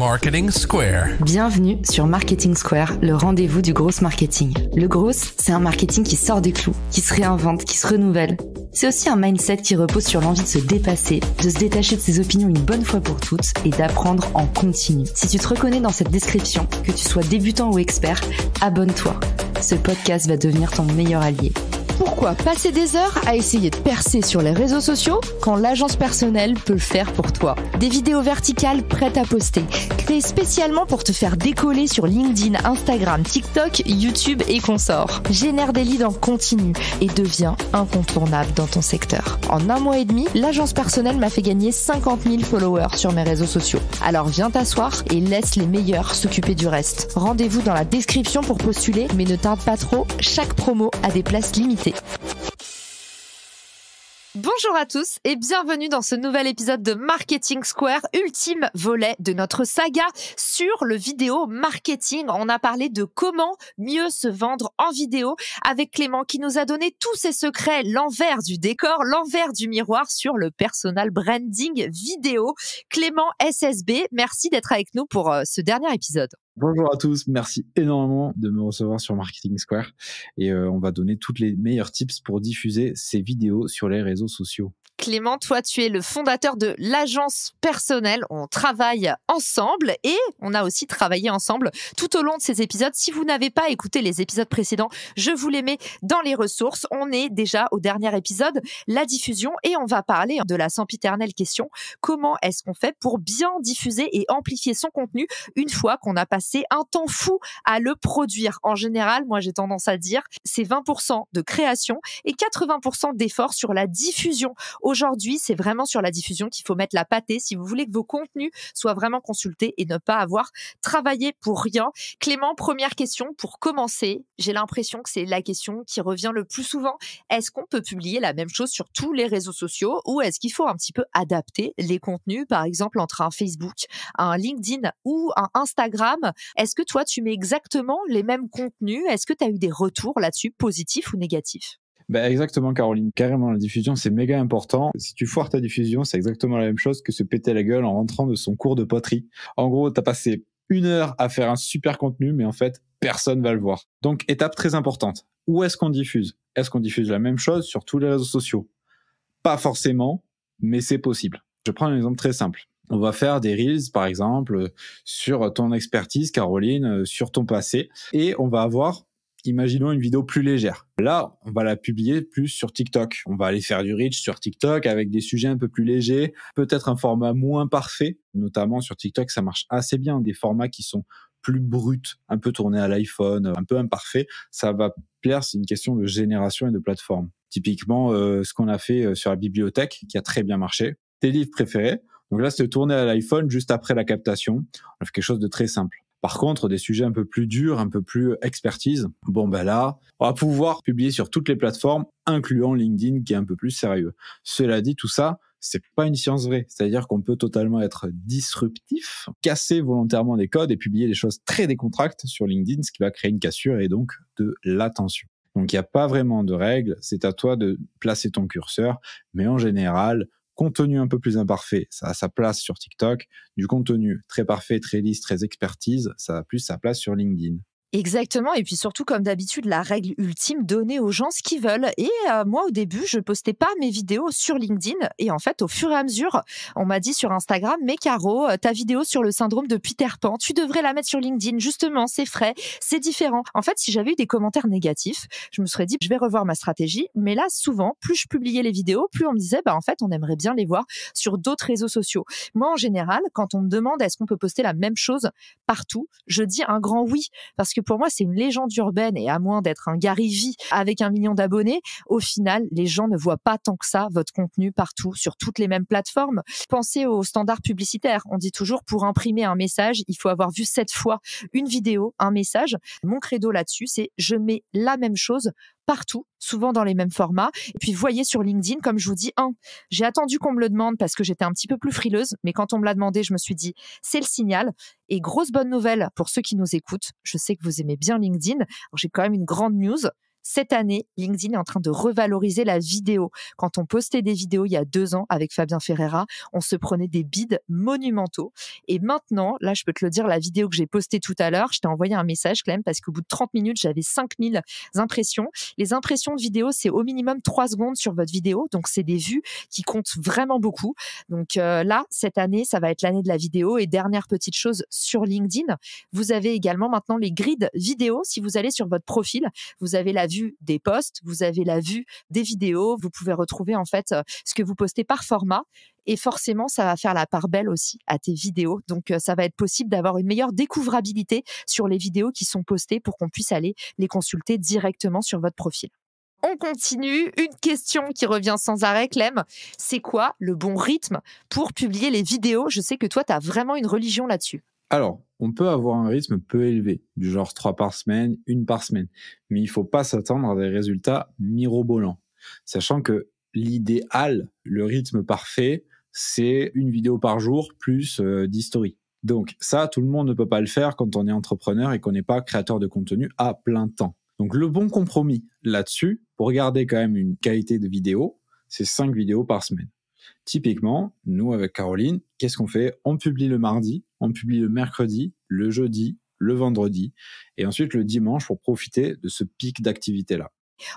Marketing Square. Bienvenue sur Marketing Square, le rendez-vous du gros marketing. Le gros, c'est un marketing qui sort des clous, qui se réinvente, qui se renouvelle. C'est aussi un mindset qui repose sur l'envie de se dépasser, de se détacher de ses opinions une bonne fois pour toutes et d'apprendre en continu. Si tu te reconnais dans cette description, que tu sois débutant ou expert, abonne-toi. Ce podcast va devenir ton meilleur allié pourquoi passer des heures à essayer de percer sur les réseaux sociaux quand l'agence personnelle peut le faire pour toi Des vidéos verticales prêtes à poster, créées spécialement pour te faire décoller sur LinkedIn, Instagram, TikTok, YouTube et consorts. Génère des leads en continu et deviens incontournable dans ton secteur. En un mois et demi, l'agence personnelle m'a fait gagner 50 000 followers sur mes réseaux sociaux. Alors viens t'asseoir et laisse les meilleurs s'occuper du reste. Rendez-vous dans la description pour postuler, mais ne tarde pas trop, chaque promo a des places limitées Bonjour à tous et bienvenue dans ce nouvel épisode de Marketing Square, ultime volet de notre saga sur le vidéo marketing. On a parlé de comment mieux se vendre en vidéo avec Clément qui nous a donné tous ses secrets, l'envers du décor, l'envers du miroir sur le personal branding vidéo. Clément SSB, merci d'être avec nous pour euh, ce dernier épisode. Bonjour à tous, merci énormément de me recevoir sur Marketing Square et euh, on va donner toutes les meilleurs tips pour diffuser ces vidéos sur les réseaux sociaux. Clément, toi tu es le fondateur de l'agence personnelle, on travaille ensemble et on a aussi travaillé ensemble tout au long de ces épisodes. Si vous n'avez pas écouté les épisodes précédents, je vous les mets dans les ressources. On est déjà au dernier épisode, la diffusion et on va parler de la sempiternelle question, comment est-ce qu'on fait pour bien diffuser et amplifier son contenu une fois qu'on a passé c'est un temps fou à le produire. En général, moi j'ai tendance à dire, c'est 20% de création et 80% d'effort sur la diffusion. Aujourd'hui, c'est vraiment sur la diffusion qu'il faut mettre la pâtée si vous voulez que vos contenus soient vraiment consultés et ne pas avoir travaillé pour rien. Clément, première question pour commencer. J'ai l'impression que c'est la question qui revient le plus souvent. Est-ce qu'on peut publier la même chose sur tous les réseaux sociaux ou est-ce qu'il faut un petit peu adapter les contenus, par exemple entre un Facebook, un LinkedIn ou un Instagram est-ce que toi, tu mets exactement les mêmes contenus Est-ce que tu as eu des retours là-dessus, positifs ou négatifs ben exactement, Caroline. Carrément, la diffusion, c'est méga important. Si tu foires ta diffusion, c'est exactement la même chose que se péter la gueule en rentrant de son cours de poterie. En gros, tu as passé une heure à faire un super contenu, mais en fait, personne va le voir. Donc, étape très importante. Où est-ce qu'on diffuse Est-ce qu'on diffuse la même chose sur tous les réseaux sociaux Pas forcément, mais c'est possible. Je prends un exemple très simple on va faire des reels, par exemple, sur ton expertise, Caroline, euh, sur ton passé, et on va avoir, imaginons une vidéo plus légère. Là, on va la publier plus sur TikTok. On va aller faire du reach sur TikTok avec des sujets un peu plus légers, peut-être un format moins parfait, notamment sur TikTok, ça marche assez bien, des formats qui sont plus bruts, un peu tournés à l'iPhone, un peu imparfait, ça va plaire, c'est une question de génération et de plateforme. Typiquement, euh, ce qu'on a fait euh, sur la bibliothèque, qui a très bien marché, tes livres préférés, donc là, c'est tourner à l'iPhone juste après la captation. On a fait quelque chose de très simple. Par contre, des sujets un peu plus durs, un peu plus expertise, bon ben là, on va pouvoir publier sur toutes les plateformes, incluant LinkedIn qui est un peu plus sérieux. Cela dit, tout ça, c'est pas une science vraie. C'est-à-dire qu'on peut totalement être disruptif, casser volontairement des codes et publier des choses très décontractes sur LinkedIn, ce qui va créer une cassure et donc de l'attention. Donc il n'y a pas vraiment de règles, c'est à toi de placer ton curseur, mais en général, contenu un peu plus imparfait, ça a sa place sur TikTok. Du contenu très parfait, très lisse, très expertise, ça a plus sa place sur LinkedIn. Exactement, et puis surtout comme d'habitude, la règle ultime, donner aux gens ce qu'ils veulent. Et euh, moi au début, je postais pas mes vidéos sur LinkedIn, et en fait, au fur et à mesure, on m'a dit sur Instagram, mais Caro, euh, ta vidéo sur le syndrome de Peter Pan, tu devrais la mettre sur LinkedIn, justement, c'est frais, c'est différent. En fait, si j'avais eu des commentaires négatifs, je me serais dit, je vais revoir ma stratégie, mais là, souvent, plus je publiais les vidéos, plus on me disait, bah en fait, on aimerait bien les voir sur d'autres réseaux sociaux. Moi, en général, quand on me demande est-ce qu'on peut poster la même chose partout, je dis un grand oui, parce que pour moi, c'est une légende urbaine et à moins d'être un Gary V avec un million d'abonnés, au final, les gens ne voient pas tant que ça votre contenu partout sur toutes les mêmes plateformes. Pensez aux standards publicitaires. On dit toujours pour imprimer un message, il faut avoir vu sept fois une vidéo, un message. Mon credo là-dessus, c'est je mets la même chose partout, souvent dans les mêmes formats. Et puis voyez sur LinkedIn, comme je vous dis, un, j'ai attendu qu'on me le demande parce que j'étais un petit peu plus frileuse, mais quand on me l'a demandé, je me suis dit, c'est le signal. Et grosse bonne nouvelle pour ceux qui nous écoutent, je sais que vous aimez bien LinkedIn, j'ai quand même une grande news, cette année, LinkedIn est en train de revaloriser la vidéo. Quand on postait des vidéos il y a deux ans avec Fabien Ferreira, on se prenait des bides monumentaux. Et maintenant, là, je peux te le dire, la vidéo que j'ai postée tout à l'heure, je t'ai envoyé un message, Clem, parce qu'au bout de 30 minutes, j'avais 5000 impressions. Les impressions de vidéo, c'est au minimum 3 secondes sur votre vidéo. Donc, c'est des vues qui comptent vraiment beaucoup. Donc euh, là, cette année, ça va être l'année de la vidéo. Et dernière petite chose sur LinkedIn, vous avez également maintenant les grids vidéo. Si vous allez sur votre profil, vous avez la vue des posts, vous avez la vue des vidéos, vous pouvez retrouver en fait euh, ce que vous postez par format et forcément ça va faire la part belle aussi à tes vidéos. Donc euh, ça va être possible d'avoir une meilleure découvrabilité sur les vidéos qui sont postées pour qu'on puisse aller les consulter directement sur votre profil. On continue. Une question qui revient sans arrêt, Clem. C'est quoi le bon rythme pour publier les vidéos Je sais que toi, tu as vraiment une religion là-dessus. Alors, on peut avoir un rythme peu élevé, du genre 3 par semaine, 1 par semaine, mais il ne faut pas s'attendre à des résultats mirobolants, sachant que l'idéal, le rythme parfait, c'est une vidéo par jour plus euh, Donc ça, tout le monde ne peut pas le faire quand on est entrepreneur et qu'on n'est pas créateur de contenu à plein temps. Donc le bon compromis là-dessus, pour garder quand même une qualité de vidéo, c'est 5 vidéos par semaine. Typiquement, nous avec Caroline, qu'est-ce qu'on fait On publie le mardi, on publie le mercredi, le jeudi, le vendredi, et ensuite le dimanche pour profiter de ce pic d'activité-là.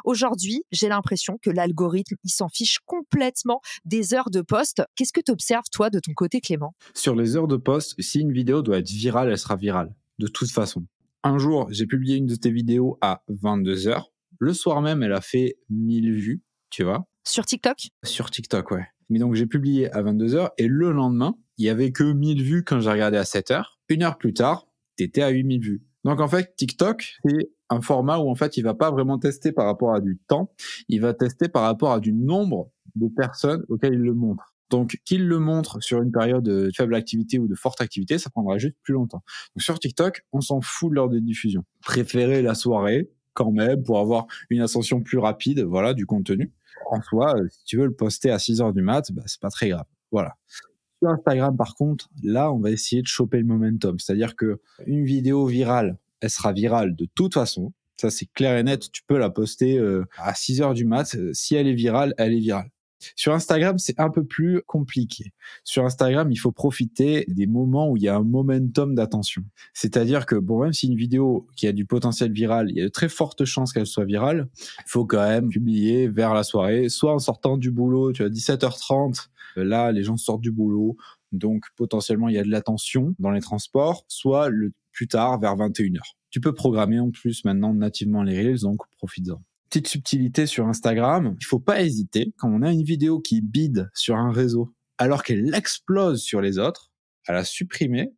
Aujourd'hui, j'ai l'impression que l'algorithme, il s'en fiche complètement des heures de poste. Qu'est-ce que tu observes, toi, de ton côté, Clément Sur les heures de poste, si une vidéo doit être virale, elle sera virale, de toute façon. Un jour, j'ai publié une de tes vidéos à 22h. Le soir même, elle a fait 1000 vues, tu vois. Sur TikTok Sur TikTok, ouais. Mais donc j'ai publié à 22h et le lendemain, il y avait que 1000 vues quand j'ai regardé à 7h. Une heure plus tard, t'étais à 8000 vues. Donc en fait, TikTok, c'est un format où en fait, il va pas vraiment tester par rapport à du temps, il va tester par rapport à du nombre de personnes auxquelles il le montre. Donc qu'il le montre sur une période de faible activité ou de forte activité, ça prendra juste plus longtemps. Donc sur TikTok, on s'en fout de l'heure de diffusion. Préférez la soirée quand même pour avoir une ascension plus rapide, voilà, du contenu en soi, euh, si tu veux le poster à 6 heures du mat, bah, c'est pas très grave. Voilà. Sur Instagram, par contre, là, on va essayer de choper le momentum. C'est-à-dire que une vidéo virale, elle sera virale de toute façon. Ça, c'est clair et net. Tu peux la poster euh, à 6 heures du mat. Euh, si elle est virale, elle est virale. Sur Instagram, c'est un peu plus compliqué. Sur Instagram, il faut profiter des moments où il y a un momentum d'attention. C'est-à-dire que, bon, même si une vidéo qui a du potentiel viral, il y a de très fortes chances qu'elle soit virale, il faut quand même publier vers la soirée, soit en sortant du boulot, tu vois, 17h30, euh, là, les gens sortent du boulot, donc potentiellement il y a de l'attention dans les transports, soit le plus tard vers 21h. Tu peux programmer en plus maintenant nativement les Reels, donc profite en petite subtilité sur Instagram, il faut pas hésiter quand on a une vidéo qui bide sur un réseau alors qu'elle explose sur les autres, à la supprimer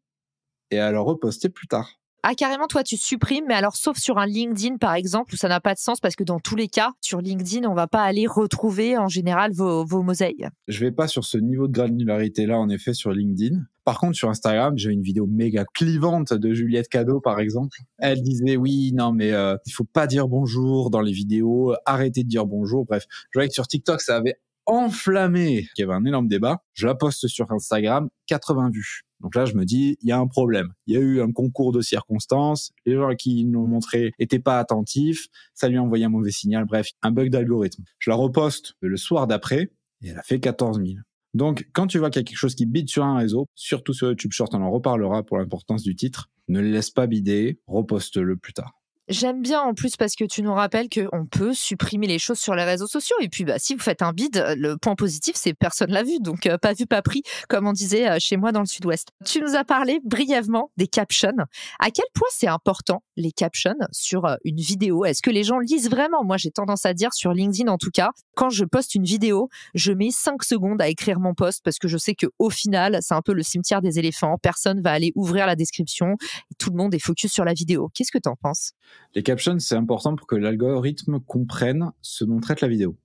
et à la reposter plus tard. Ah, carrément, toi, tu supprimes, mais alors, sauf sur un LinkedIn, par exemple, où ça n'a pas de sens, parce que dans tous les cas, sur LinkedIn, on va pas aller retrouver, en général, vos, vos mosaïques. Je vais pas sur ce niveau de granularité-là, en effet, sur LinkedIn. Par contre, sur Instagram, j'ai une vidéo méga clivante de Juliette Cadeau, par exemple. Elle disait oui, non, mais euh, il faut pas dire bonjour dans les vidéos, arrêtez de dire bonjour. Bref, je voyais que sur TikTok, ça avait enflammé, qu'il y avait un énorme débat. Je la poste sur Instagram, 80 vues. Donc là, je me dis, il y a un problème. Il y a eu un concours de circonstances. Les gens qui nous l'ont montré n'étaient pas attentifs. Ça lui a envoyé un mauvais signal. Bref, un bug d'algorithme. Je la reposte le soir d'après et elle a fait 14 000. Donc, quand tu vois qu'il y a quelque chose qui bide sur un réseau, surtout sur YouTube Short, on en reparlera pour l'importance du titre, ne le laisse pas bider, reposte-le plus tard. J'aime bien en plus parce que tu nous rappelles qu'on peut supprimer les choses sur les réseaux sociaux. Et puis, bah, si vous faites un bide, euh, le point positif, c'est personne l'a vu. Donc, euh, pas vu, pas pris, comme on disait euh, chez moi dans le sud-ouest. Tu nous as parlé brièvement des captions. À quel point c'est important, les captions, sur une vidéo Est-ce que les gens lisent vraiment Moi, j'ai tendance à dire sur LinkedIn, en tout cas, quand je poste une vidéo, je mets 5 secondes à écrire mon post parce que je sais que au final, c'est un peu le cimetière des éléphants. Personne va aller ouvrir la description. Tout le monde est focus sur la vidéo. Qu'est-ce que tu en penses les captions, c'est important pour que l'algorithme comprenne ce dont traite la vidéo.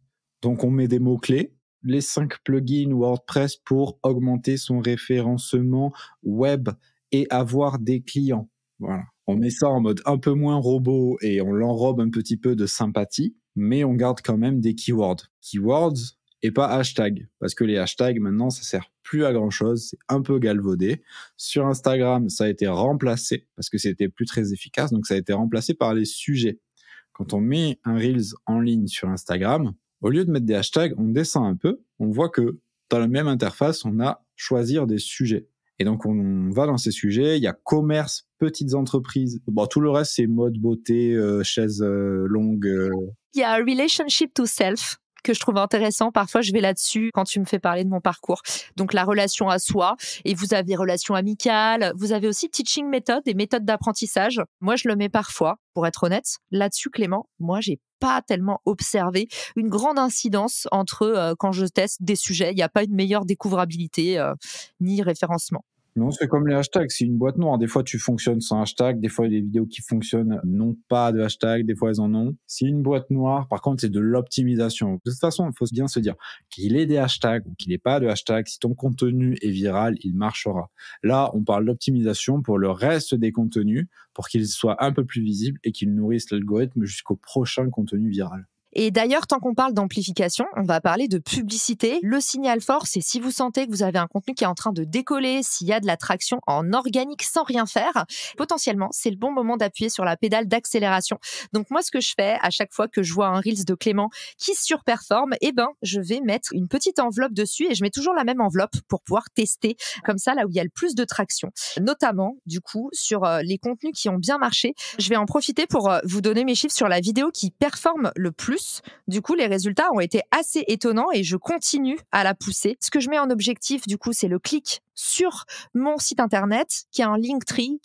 Donc on met des mots-clés, les cinq plugins WordPress pour augmenter son référencement web et avoir des clients. Voilà. On met ça en mode un peu moins robot et on l'enrobe un petit peu de sympathie, mais on garde quand même des keywords. Keywords, et pas hashtag. Parce que les hashtags, maintenant, ça sert plus à grand chose. C'est un peu galvaudé. Sur Instagram, ça a été remplacé parce que c'était plus très efficace. Donc, ça a été remplacé par les sujets. Quand on met un Reels en ligne sur Instagram, au lieu de mettre des hashtags, on descend un peu. On voit que dans la même interface, on a choisir des sujets. Et donc, on va dans ces sujets. Il y a commerce, petites entreprises. Bon, tout le reste, c'est mode, beauté, chaises euh, chaise euh, longue. Euh. Il y a relationship to self que je trouve intéressant. Parfois, je vais là-dessus quand tu me fais parler de mon parcours. Donc, la relation à soi. Et vous avez relation amicale. Vous avez aussi teaching méthode et méthode d'apprentissage. Moi, je le mets parfois, pour être honnête. Là-dessus, Clément, moi, j'ai pas tellement observé une grande incidence entre euh, quand je teste des sujets. Il n'y a pas une meilleure découvrabilité euh, ni référencement. Non, c'est comme les hashtags, c'est une boîte noire. Des fois, tu fonctionnes sans hashtag, des fois, il y a des vidéos qui fonctionnent n'ont pas de hashtag, des fois, elles en ont. C'est une boîte noire, par contre, c'est de l'optimisation. De toute façon, il faut bien se dire qu'il est des hashtags ou qu'il n'est pas de hashtag, si ton contenu est viral, il marchera. Là, on parle d'optimisation pour le reste des contenus, pour qu'ils soient un peu plus visibles et qu'ils nourrissent l'algorithme jusqu'au prochain contenu viral. Et d'ailleurs, tant qu'on parle d'amplification, on va parler de publicité. Le signal fort, c'est si vous sentez que vous avez un contenu qui est en train de décoller, s'il y a de la traction en organique sans rien faire, potentiellement, c'est le bon moment d'appuyer sur la pédale d'accélération. Donc moi, ce que je fais à chaque fois que je vois un Reels de Clément qui surperforme, eh ben, je vais mettre une petite enveloppe dessus et je mets toujours la même enveloppe pour pouvoir tester comme ça là où il y a le plus de traction. Notamment, du coup, sur euh, les contenus qui ont bien marché, je vais en profiter pour euh, vous donner mes chiffres sur la vidéo qui performe le plus du coup, les résultats ont été assez étonnants et je continue à la pousser. Ce que je mets en objectif, du coup, c'est le clic sur mon site internet qui a un link tree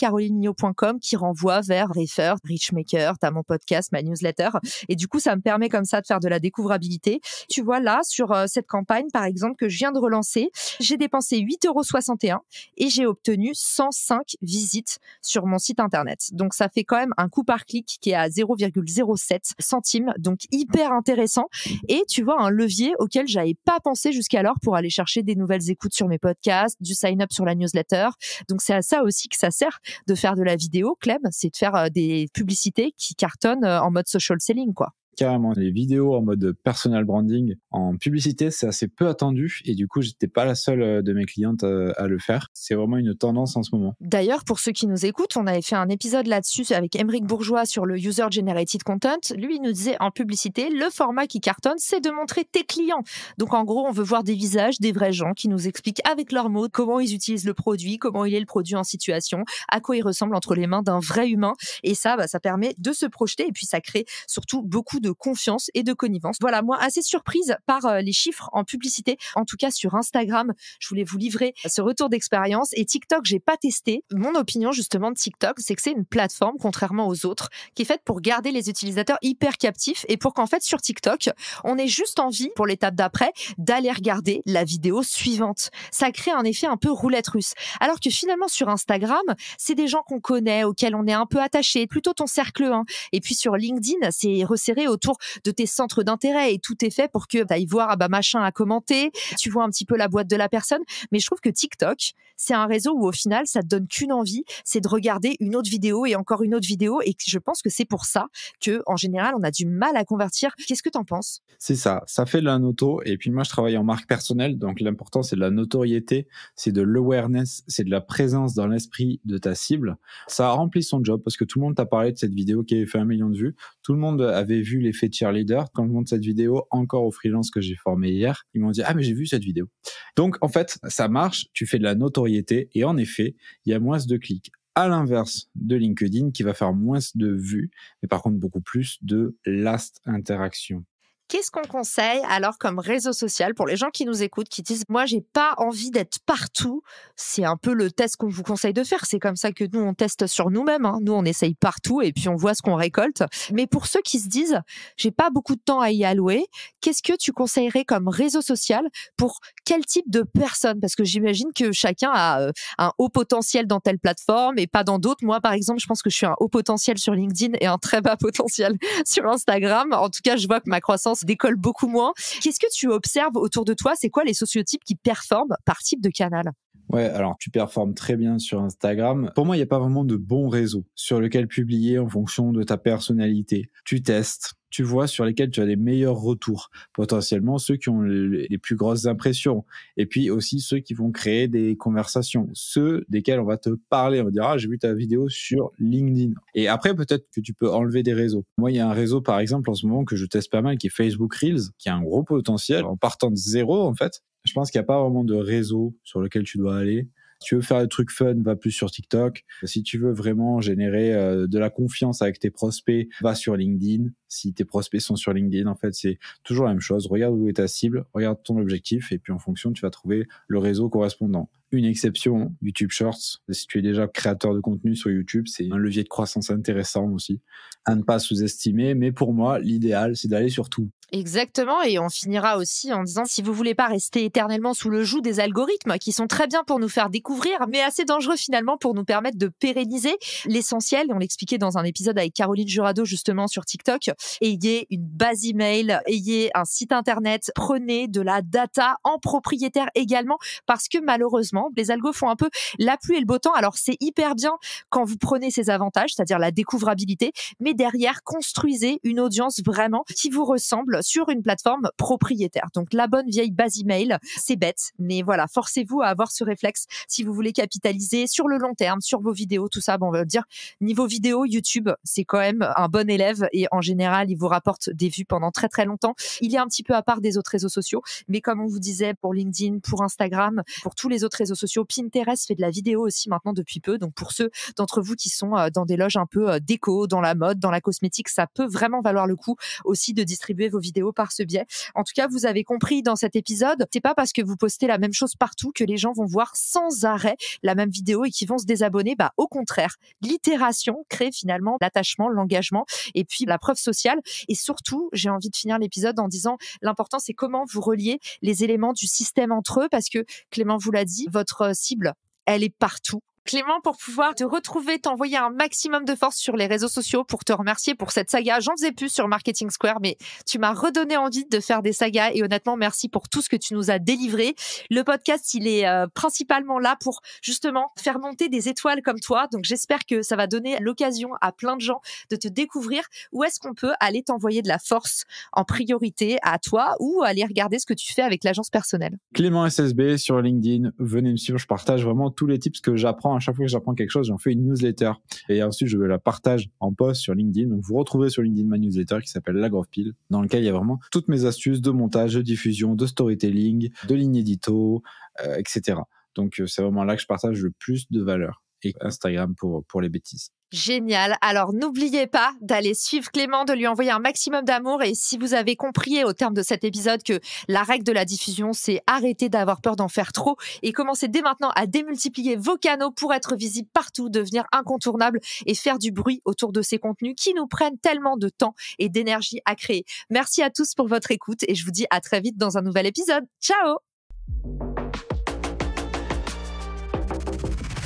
qui renvoie vers Refer, Richmaker, t'as mon podcast, ma newsletter. Et du coup, ça me permet comme ça de faire de la découvrabilité. Tu vois là, sur euh, cette campagne, par exemple, que je viens de relancer, j'ai dépensé 8,61 euros et j'ai obtenu 105 visites sur mon site internet. Donc, ça fait quand même un coût par clic qui est à 0,07 centimes. Donc, hyper intéressant. Et tu vois, un levier auquel j'avais pas pensé jusqu'alors pour aller chercher des nouvelles écoutes sur mes podcasts, du sign up sur la newsletter. Donc c'est à ça aussi que ça sert de faire de la vidéo, Clem, c'est de faire euh, des publicités qui cartonnent euh, en mode social selling, quoi carrément les vidéos en mode personal branding en publicité, c'est assez peu attendu et du coup, j'étais pas la seule euh, de mes clientes euh, à le faire. C'est vraiment une tendance en ce moment. D'ailleurs, pour ceux qui nous écoutent, on avait fait un épisode là-dessus avec Émeric Bourgeois sur le user generated content. Lui, il nous disait en publicité, le format qui cartonne, c'est de montrer tes clients. Donc en gros, on veut voir des visages, des vrais gens qui nous expliquent avec leurs mots comment ils utilisent le produit, comment il est le produit en situation, à quoi il ressemble entre les mains d'un vrai humain. Et ça, bah, ça permet de se projeter et puis ça crée surtout beaucoup de de confiance et de connivence. Voilà, moi assez surprise par euh, les chiffres en publicité, en tout cas sur Instagram. Je voulais vous livrer ce retour d'expérience et TikTok, j'ai pas testé. Mon opinion justement de TikTok, c'est que c'est une plateforme contrairement aux autres qui est faite pour garder les utilisateurs hyper captifs et pour qu'en fait sur TikTok, on ait juste envie pour l'étape d'après d'aller regarder la vidéo suivante. Ça crée un effet un peu roulette russe. Alors que finalement sur Instagram, c'est des gens qu'on connaît, auxquels on est un peu attaché, plutôt ton cercle 1. Et puis sur LinkedIn, c'est resserré au autour de tes centres d'intérêt et tout est fait pour que tu ailles voir, ah bah machin à commenter, tu vois un petit peu la boîte de la personne. Mais je trouve que TikTok, c'est un réseau où au final, ça te donne qu'une envie, c'est de regarder une autre vidéo et encore une autre vidéo. Et je pense que c'est pour ça que, en général, on a du mal à convertir. Qu'est-ce que tu en penses C'est ça, ça fait de la noto. Et puis moi, je travaille en marque personnelle, donc l'important, c'est de la notoriété, c'est de l'awareness, c'est de la présence dans l'esprit de ta cible. Ça a rempli son job parce que tout le monde t'a parlé de cette vidéo qui avait fait un million de vues. Tout le monde avait vu l'effet cheerleader. Quand je montre cette vidéo encore aux freelance que j'ai formé hier, ils m'ont dit, ah, mais j'ai vu cette vidéo. Donc, en fait, ça marche, tu fais de la notoriété et en effet, il y a moins de clics à l'inverse de LinkedIn qui va faire moins de vues, mais par contre beaucoup plus de last interaction. Qu'est-ce qu'on conseille alors comme réseau social pour les gens qui nous écoutent, qui disent moi j'ai pas envie d'être partout. C'est un peu le test qu'on vous conseille de faire. C'est comme ça que nous on teste sur nous-mêmes. Hein. Nous on essaye partout et puis on voit ce qu'on récolte. Mais pour ceux qui se disent j'ai pas beaucoup de temps à y allouer, qu'est-ce que tu conseillerais comme réseau social pour quel type de personne Parce que j'imagine que chacun a euh, un haut potentiel dans telle plateforme et pas dans d'autres. Moi par exemple, je pense que je suis un haut potentiel sur LinkedIn et un très bas potentiel sur Instagram. En tout cas, je vois que ma croissance décolle beaucoup moins. Qu'est-ce que tu observes autour de toi C'est quoi les sociotypes qui performent par type de canal Ouais, alors tu performes très bien sur Instagram. Pour moi, il n'y a pas vraiment de bon réseau sur lequel publier en fonction de ta personnalité. Tu testes, tu vois, sur lesquels tu as les meilleurs retours, potentiellement ceux qui ont les, plus grosses impressions, et puis aussi ceux qui vont créer des conversations, ceux desquels on va te parler, on va dire, ah, j'ai vu ta vidéo sur LinkedIn. Et après, peut-être que tu peux enlever des réseaux. Moi, il y a un réseau, par exemple, en ce moment que je teste pas mal, qui est Facebook Reels, qui a un gros potentiel, en partant de zéro, en fait. Je pense qu'il n'y a pas vraiment de réseau sur lequel tu dois aller si tu veux faire des truc fun, va plus sur TikTok. Si tu veux vraiment générer euh, de la confiance avec tes prospects, va sur LinkedIn. Si tes prospects sont sur LinkedIn, en fait, c'est toujours la même chose. Regarde où est ta cible, regarde ton objectif, et puis en fonction, tu vas trouver le réseau correspondant. Une exception, YouTube Shorts. Si tu es déjà créateur de contenu sur YouTube, c'est un levier de croissance intéressant aussi. À ne pas sous-estimer, mais pour moi, l'idéal, c'est d'aller sur tout. Exactement, et on finira aussi en disant si vous voulez pas rester éternellement sous le joug des algorithmes qui sont très bien pour nous faire découvrir, mais assez dangereux finalement pour nous permettre de pérenniser l'essentiel. On l'expliquait dans un épisode avec Caroline Jurado justement sur TikTok. Ayez une base email, ayez un site internet, prenez de la data en propriétaire également, parce que malheureusement les algos font un peu la pluie et le beau temps. Alors c'est hyper bien quand vous prenez ces avantages, c'est-à-dire la découvrabilité, mais derrière construisez une audience vraiment qui vous ressemble sur une plateforme propriétaire. Donc la bonne vieille base email, c'est bête, mais voilà, forcez-vous à avoir ce réflexe si vous voulez capitaliser sur le long terme, sur vos vidéos, tout ça. Bon, on va dire niveau vidéo, YouTube, c'est quand même un bon élève et en général, il vous rapporte des vues pendant très très longtemps. Il est un petit peu à part des autres réseaux sociaux, mais comme on vous disait pour LinkedIn, pour Instagram, pour tous les autres réseaux sociaux, Pinterest fait de la vidéo aussi maintenant depuis peu. Donc pour ceux d'entre vous qui sont euh, dans des loges un peu euh, déco, dans la mode, dans la cosmétique, ça peut vraiment valoir le coup aussi de distribuer vos vidéo par ce biais. En tout cas, vous avez compris dans cet épisode, c'est pas parce que vous postez la même chose partout que les gens vont voir sans arrêt la même vidéo et qu'ils vont se désabonner. Bah, au contraire, l'itération crée finalement l'attachement, l'engagement et puis la preuve sociale. Et surtout, j'ai envie de finir l'épisode en disant l'important, c'est comment vous reliez les éléments du système entre eux parce que Clément vous l'a dit, votre cible, elle est partout Clément, pour pouvoir te retrouver, t'envoyer un maximum de force sur les réseaux sociaux pour te remercier pour cette saga. J'en faisais plus sur Marketing Square, mais tu m'as redonné envie de faire des sagas et honnêtement, merci pour tout ce que tu nous as délivré. Le podcast, il est euh, principalement là pour justement faire monter des étoiles comme toi. Donc, j'espère que ça va donner l'occasion à plein de gens de te découvrir. Où est-ce qu'on peut aller t'envoyer de la force en priorité à toi ou aller regarder ce que tu fais avec l'agence personnelle? Clément SSB sur LinkedIn. Venez me suivre. Je partage vraiment tous les tips que j'apprends à chaque fois que j'apprends quelque chose, j'en fais une newsletter. Et ensuite, je la partage en post sur LinkedIn. Donc, vous retrouverez sur LinkedIn ma newsletter qui s'appelle La Grove Pile, dans lequel il y a vraiment toutes mes astuces de montage, de diffusion, de storytelling, de ligne édito, euh, etc. Donc, euh, c'est vraiment là que je partage le plus de valeur. Et Instagram pour, pour les bêtises. Génial. Alors n'oubliez pas d'aller suivre Clément, de lui envoyer un maximum d'amour. Et si vous avez compris au terme de cet épisode que la règle de la diffusion, c'est arrêter d'avoir peur d'en faire trop et commencer dès maintenant à démultiplier vos canaux pour être visible partout, devenir incontournable et faire du bruit autour de ces contenus qui nous prennent tellement de temps et d'énergie à créer. Merci à tous pour votre écoute et je vous dis à très vite dans un nouvel épisode. Ciao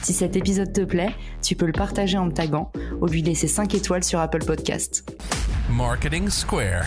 si cet épisode te plaît, tu peux le partager en me tagant ou lui laisser 5 étoiles sur Apple Podcast. Marketing Square.